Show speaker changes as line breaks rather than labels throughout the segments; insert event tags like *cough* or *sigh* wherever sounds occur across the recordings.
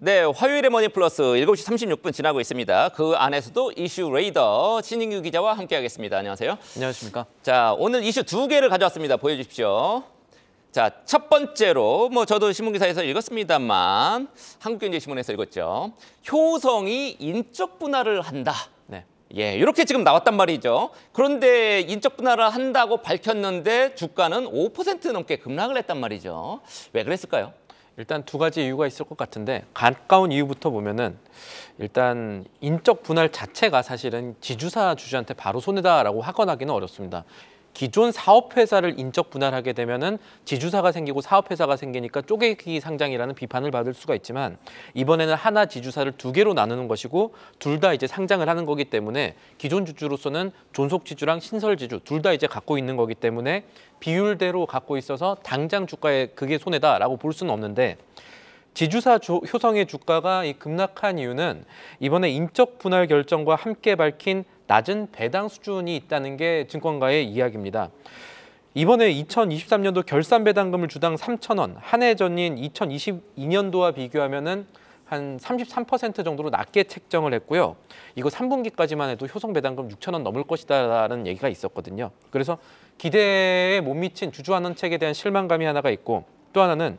네, 화요일의 머니 플러스 7시 36분 지나고 있습니다. 그 안에서도 이슈 레이더 신인규 기자와 함께하겠습니다. 안녕하세요. 안녕하십니까. 자, 오늘 이슈 두 개를 가져왔습니다. 보여주십시오. 자, 첫 번째로 뭐 저도 신문기사에서 읽었습니다만 한국경제신문에서 읽었죠. 효성이 인적 분할을 한다. 네. 예, 이렇게 지금 나왔단 말이죠. 그런데 인적 분할을 한다고 밝혔는데 주가는 5%
넘게 급락을 했단 말이죠. 왜 그랬을까요? 일단 두 가지 이유가 있을 것 같은데 가까운 이유부터 보면은 일단 인적 분할 자체가 사실은 지주사 주주한테 바로 손해다라고 하거나기는 어렵습니다. 기존 사업회사를 인적 분할하게 되면은 지주사가 생기고 사업회사가 생기니까 쪼개기 상장이라는 비판을 받을 수가 있지만 이번에는 하나 지주사를 두 개로 나누는 것이고 둘 다 이제 상장을 하는 거기 때문에 기존 주주로서는 존속 지주랑 신설 지주 둘 다 이제 갖고 있는 거기 때문에 비율대로 갖고 있어서 당장 주가에 그게 손해다라고 볼 수는 없는데 지주사 조, 효성의 주가가 이 급락한 이유는 이번에 인적 분할 결정과 함께 밝힌 낮은 배당 수준이 있다는 게 증권가의 이야기입니다. 이번에 2023년도 결산 배당금을 주당 3,000원, 한 해 전인 2022년도와 비교하면은 한33% 정도로 낮게 책정을 했고요. 이거 3분기까지만 해도 효성 배당금 6천 원 넘을 것이다라는 얘기가 있었거든요. 그래서 기대에 못 미친 주주환원책에 대한 실망감이 하나가 있고 또 하나는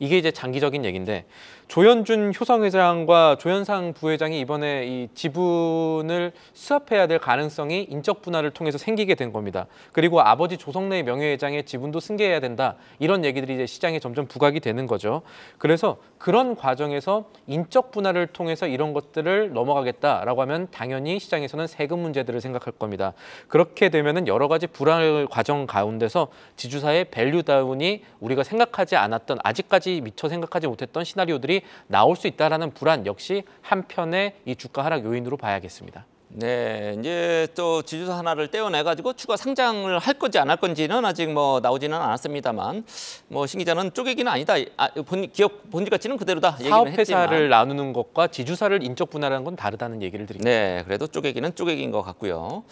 이게 이제 장기적인 얘기인데 조현준 효성 회장과 조현상 부회장이 이번에 이 지분을 수합해야 될 가능성이 인적 분할을 통해서 생기게 된 겁니다. 그리고 아버지 조성래 명예회장의 지분도 승계해야 된다. 이런 얘기들이 이제 시장에 점점 부각이 되는 거죠. 그래서 그런 과정에서 인적 분할을 통해서 이런 것들을 넘어가겠다라고 하면 당연히 시장에서는 세금 문제들을 생각할 겁니다. 그렇게 되면은 여러 가지 불안 과정 가운데서 지주사의 밸류 다운이 우리가 생각하지 않았던 아직까지 때까지 미처 생각하지 못했던 시나리오들이 나올 수 있다라는 불안 역시 한편의 이 주가 하락 요인으로 봐야겠습니다.
네, 이제 또 지주사 하나를 떼어내가지고 추가 상장을 할 건지 안 할 건지는 아직 뭐 나오지는 않았습니다만,
뭐신 기자는
쪼개기는 아니다. 아, 본, 기업 본질 가치는
그대로다. 사업회사를 나누는 것과 지주사를 인적 분할하는 건 다르다는 얘기를 드립니다. 네, 그래도 쪼개기는 쪼개기인 것 같고요.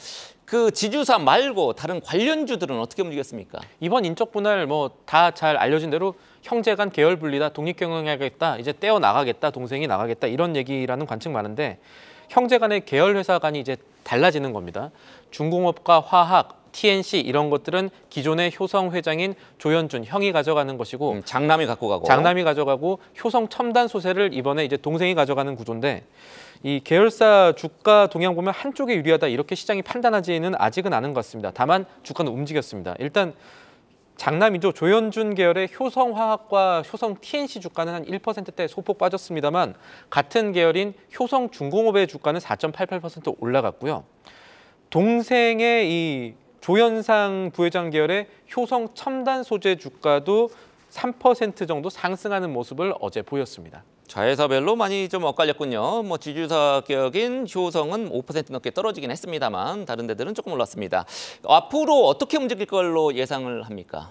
그 지주사 말고 다른 관련주들은 어떻게 움직였습니까? 이번 인적 분할 뭐 다 잘 알려진 대로 형제간 계열 분리다 독립경영해야겠다 이제 떼어 나가겠다 동생이 나가겠다 이런 얘기라는 관측 많은데 형제간의 계열 회사간이 이제 달라지는 겁니다. 중공업과 화학, TNC 이런 것들은 기존의 효성 회장인 조현준 형이 가져가는 것이고 음, 장남이 갖고 가고 장남이 가져가고 효성 첨단 소재를 이번에 이제 동생이 가져가는 구조인데 이 계열사 주가 동향 보면 한쪽에 유리하다 이렇게 시장이 판단하지는 아직은 않은 것 같습니다. 다만 주가는 움직였습니다. 일단 장남이죠. 조현준 계열의 효성화학과 효성 TNC 주가는 한 1%대 소폭 빠졌습니다만 같은 계열인 효성 중공업의 주가는 4.88% 올라갔고요. 동생의 이 조현상 부회장 계열의 효성 첨단 소재 주가도 3% 정도 상승하는 모습을 어제 보였습니다. 자회사별로 많이 좀 엇갈렸군요. 뭐 지주사 격인 효성은 5% 넘게 떨어지긴
했습니다만 다른 데들은 조금 올랐습니다. 앞으로 어떻게 움직일 걸로 예상을 합니까?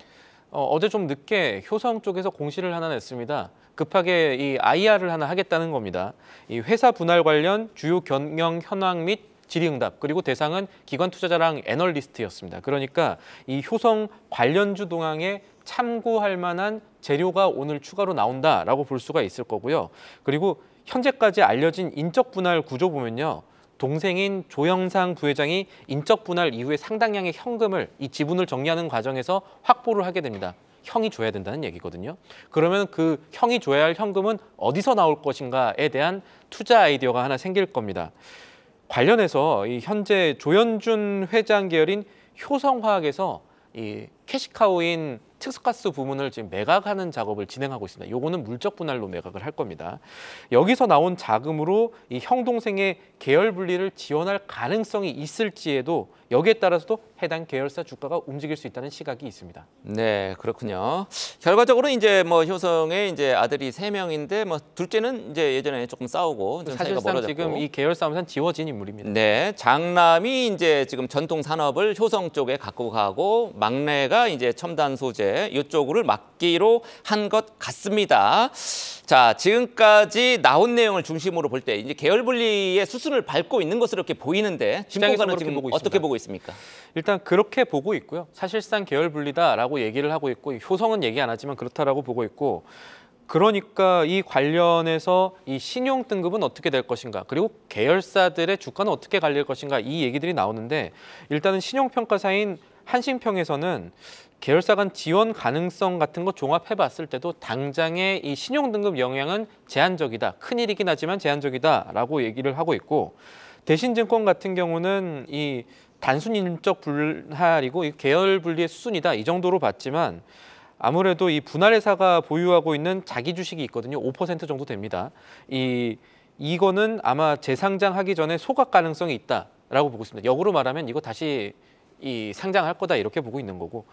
어, 어제 좀 늦게 효성 쪽에서 공시를 하나 냈습니다. 급하게 이 IR을 하나 하겠다는 겁니다. 이 회사 분할 관련 주요 경영 현황 및 질의응답 그리고 대상은 기관 투자자랑 애널리스트였습니다. 그러니까 이 효성 관련주 동향에 참고할 만한 재료가 오늘 추가로 나온다라고 볼 수가 있을 거고요. 그리고 현재까지 알려진 인적 분할 구조 보면요. 동생인 조영상 부회장이 인적 분할 이후에 상당량의 현금을 이 지분을 정리하는 과정에서 확보를 하게 됩니다. 형이 줘야 된다는 얘기거든요. 그러면 그 형이 줘야 할 현금은 어디서 나올 것인가에 대한 투자 아이디어가 하나 생길 겁니다. 관련해서 이 현재 조현준 회장 계열인 효성화학에서 이 캐시카우인 특수가스 부문을 지금 매각하는 작업을 진행하고 있습니다. 요거는 물적 분할로 매각을 할 겁니다. 여기서 나온 자금으로 이 형동생의 계열 분리를 지원할 가능성이 있을지에도 여기에 따라서도 해당 계열사 주가가 움직일 수 있다는 시각이 있습니다.
네, 그렇군요.
결과적으로 이제 뭐 효성의 이제 아들이 세 명인데 뭐
둘째는 이제 예전에 조금 싸우고 좀 사실상 사이가 멀어졌고. 지금 이 계열 싸움에선 지워진 인물입니다. 네, 장남이 이제 지금 전통 산업을 효성 쪽에 갖고 가고 막내가 이제 첨단 소재 이 네, 이쪽으로 맡기로 한 것 같습니다. 자, 지금까지 나온 내용을 중심으로 볼 때 이제 계열 분리의 수순을 밟고 있는 것으로 이렇게 보이는데 진보가는 지금 보고 어떻게 보고
있습니까? 일단 그렇게 보고 있고요. 사실상 계열 분리다라고 얘기를 하고 있고 효성은 얘기 안 하지만 그렇다라고 보고 있고 그러니까 이 관련해서 이 신용 등급은 어떻게 될 것인가 그리고 계열사들의 주가는 어떻게 갈릴 것인가 이 얘기들이 나오는데 일단은 신용 평가사인 한신평에서는 계열사 간 지원 가능성 같은 거 종합해봤을 때도 당장의 이 신용등급 영향은 제한적이다. 큰일이긴 하지만 제한적이다라고 얘기를 하고 있고 대신증권 같은 경우는 이 단순 인적 분할이고 이 계열 분리의 수순이다 이 정도로 봤지만 아무래도 이 분할회사가 보유하고 있는 자기 주식이 있거든요. 5% 정도 됩니다. 이 이거는 아마 재상장하기 전에 소각 가능성이 있다라고 보고 있습니다. 역으로 말하면 이거 다시 이 상장할 거다 이렇게 보고 있는 거고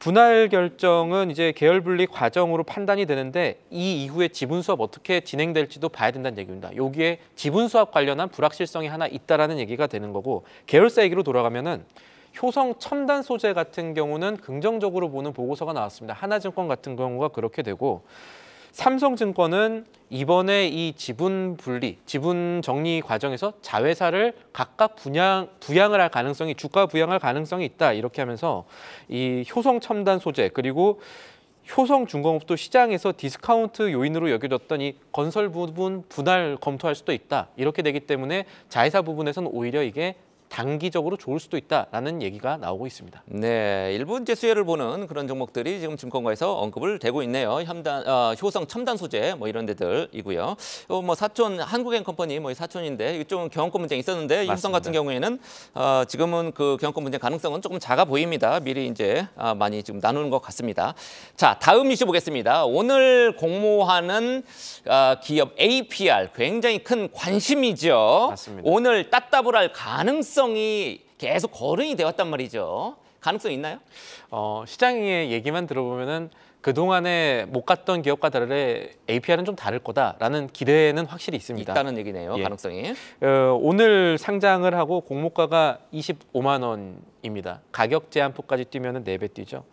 분할 결정은 이제 계열 분리 과정으로 판단이 되는데 이 이후에 지분 수업 어떻게 진행될지도 봐야 된다는 얘기입니다. 여기에 지분 수업 관련한 불확실성이 하나 있다라는 얘기가 되는 거고 계열사 얘기로 돌아가면은 효성 첨단 소재 같은 경우는 긍정적으로 보는 보고서가 나왔습니다. 하나증권 같은 경우가 그렇게 되고 삼성증권은 이번에 이 지분 분리, 지분 정리 과정에서 자회사를 각각 분양, 부양을 할 가능성이, 주가 부양할 가능성이 있다. 이렇게 하면서 이 효성 첨단 소재, 그리고 효성 중공업도 시장에서 디스카운트 요인으로 여겨졌던 이 건설 부분 분할 검토할 수도 있다. 이렇게 되기 때문에 자회사 부분에서는 오히려 이게 단기적으로 좋을 수도 있다라는 얘기가 나오고 있습니다. 네, 일본 재수혜를 보는 그런
종목들이 지금 증권가에서 언급을 되고 있네요. 첨단, 어, 아, 효성 첨단 소재 뭐 이런 데들이고요. 어, 뭐 사촌 한국엔컴퍼니 뭐 사촌인데 이쪽은 경험권 문제 있었는데 효성 같은 경우에는 어, 지금은 그 경험권 문제 가능성은 조금 작아 보입니다. 미리 이제 아, 많이 지금 나누는 것 같습니다. 자, 다음 이슈 보겠습니다. 오늘 공모하는 아, 기업 APR 굉장히 큰 관심이죠. 맞습니다. 오늘 따따블할 가능성
가능성이 계속 거론이 되었단 말이죠. 가능성 있나요? 어, 시장의 얘기만 들어보면은 그동안에 못 갔던 기업과 들의게 APR은 좀 다를 거다라는 기대는 확실히 있습니다. 있다는 얘기네요, 예. 가능성이. 어, 오늘 상장을 하고 공모가가 25만 원입니다. 가격 제한폭까지 뛰면 4배 뛰죠.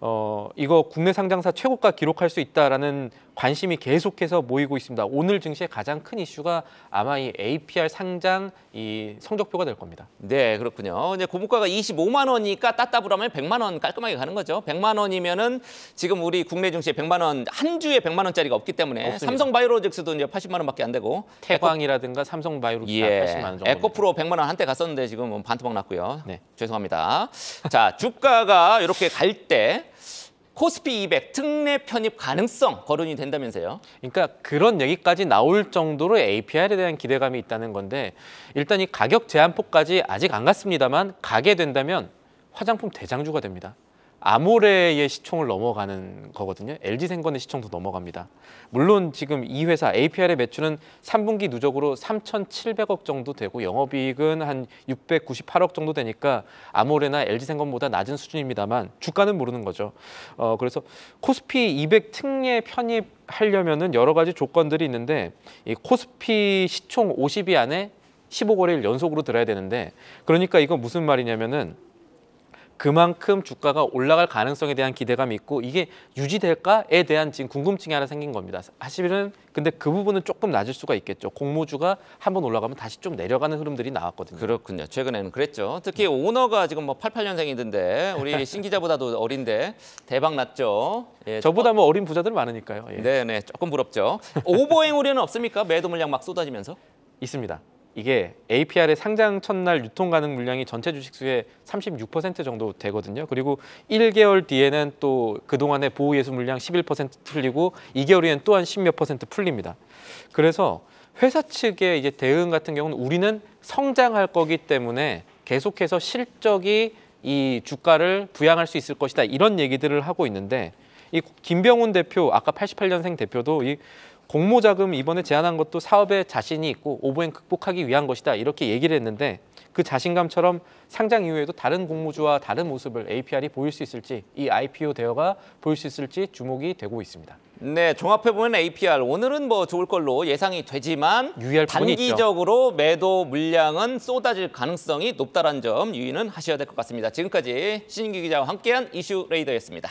어, 이거 국내 상장사 최고가 기록할 수 있다라는 관심이 계속해서 모이고 있습니다. 오늘 증시의 가장 큰 이슈가 아마 이 APR 상장 이 성적표가 될 겁니다.
네, 그렇군요. 이제 공모가가 25만 원이니까 따따블하면 100만 원 깔끔하게 가는 거죠. 100만 원이면은 지금 우리 국내 증시에 100만 원 한 주에 100만 원짜리가 없기 때문에 삼성바이오로직스도 이제 80만 원밖에 안 되고 태광이라든가 삼성바이오로직스 예, 80만 원 정도. 에코프로 100만 원 한때 갔었는데 지금 뭐 반토막 났고요. 네. 죄송합니다. 자, 주가가 이렇게 갈 때
코스피 200 특례 편입 가능성 거론이 된다면서요? 그러니까 그런 얘기까지 나올 정도로 APR에 대한 기대감이 있다는 건데 일단 이 가격 제한폭까지 아직 안 갔습니다만 가게 된다면 화장품 대장주가 됩니다. 아모레의 시총을 넘어가는 거거든요. LG생건의 시총도 넘어갑니다. 물론 지금 이 회사 APR의 매출은 3분기 누적으로 3,700억 정도 되고 영업이익은 한 698억 정도 되니까 아모레나 LG생건보다 낮은 수준입니다만 주가는 모르는 거죠. 어, 그래서 코스피 200 특례 편입하려면은 여러 가지 조건들이 있는데 이 코스피 시총 50위 안에 15거래일 연속으로 들어야 되는데 그러니까 이거 무슨 말이냐면은 그만큼 주가가 올라갈 가능성에 대한 기대감이 있고 이게 유지될까에 대한 지금 궁금증이 하나 생긴 겁니다. 사실은 근데 그 부분은 조금 낮을 수가 있겠죠. 공모주가 한 번 올라가면 다시 좀 내려가는 흐름들이 나왔거든요. 그렇군요. 최근에는
그랬죠. 특히 네. 오너가 지금 뭐 88년생이던데 우리 *laughs* 신 기자보다도 어린데 대박
났죠. 예, 저보다 뭐 어린 부자들 많으니까요. 예. 네네 네. 조금 부럽죠.
오버행 우려는 없습니까? 매도
물량 막 쏟아지면서? 있습니다. 이게 APR의 상장 첫날 유통 가능 물량이 전체 주식수의 36% 정도 되거든요. 그리고 1개월 뒤에는 또 그동안의 보호 예수 물량 11% 풀리고 2개월 후에는 또한 10몇 퍼센트 풀립니다. 그래서 회사 측의 이제 대응 같은 경우는 우리는 성장할 거기 때문에 계속해서 실적이 이 주가를 부양할 수 있을 것이다 이런 얘기들을 하고 있는데 이 김병훈 대표 아까 88년생 대표도 이 공모 자금 이번에 제안한 것도 사업에 자신이 있고 오버행 극복하기 위한 것이다 이렇게 얘기를 했는데 그 자신감처럼 상장 이후에도 다른 공모주와 다른 모습을 APR이 보일 수 있을지 이 IPO 대여가 보일 수 있을지 주목이 되고 있습니다. 네, 종합해보면 APR 오늘은 뭐 좋을 걸로
예상이 되지만
단기적으로
있죠. 매도 물량은 쏟아질 가능성이 높다는 점 유의는 하셔야 될 것 같습니다. 지금까지 신인기 기자와 함께한 이슈 레이더였습니다.